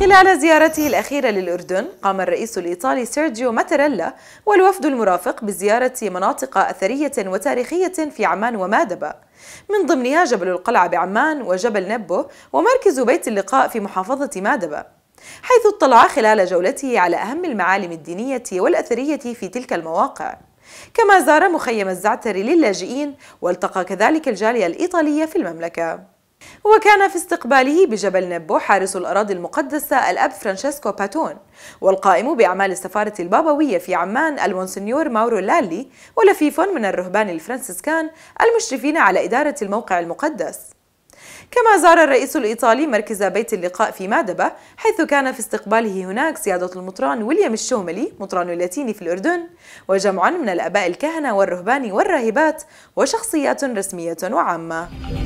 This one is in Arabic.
خلال زيارته الأخيرة للأردن قام الرئيس الإيطالي سيرجيو ماتريلا والوفد المرافق بزيارة مناطق أثرية وتاريخية في عمان ومادبة من ضمنها جبل القلعة بعمان وجبل نبو ومركز بيت اللقاء في محافظة مادبة حيث اطلع خلال جولته على أهم المعالم الدينية والأثرية في تلك المواقع كما زار مخيم الزعتر للاجئين والتقى كذلك الجالية الإيطالية في المملكة وكان في استقباله بجبل نبو حارس الأراضي المقدسة الأب فرانشيسكو باتون والقائم بأعمال السفارة البابوية في عمان المونسنيور ماورو لالي ولفيف من الرهبان الفرنسيسكان المشرفين على إدارة الموقع المقدس كما زار الرئيس الإيطالي مركز بيت اللقاء في مادبة حيث كان في استقباله هناك سيادة المطران ويليام الشوملي مطران اللاتيني في الأردن وجمعا من الأباء الكهنة والرهبان والراهبات وشخصيات رسمية وعامة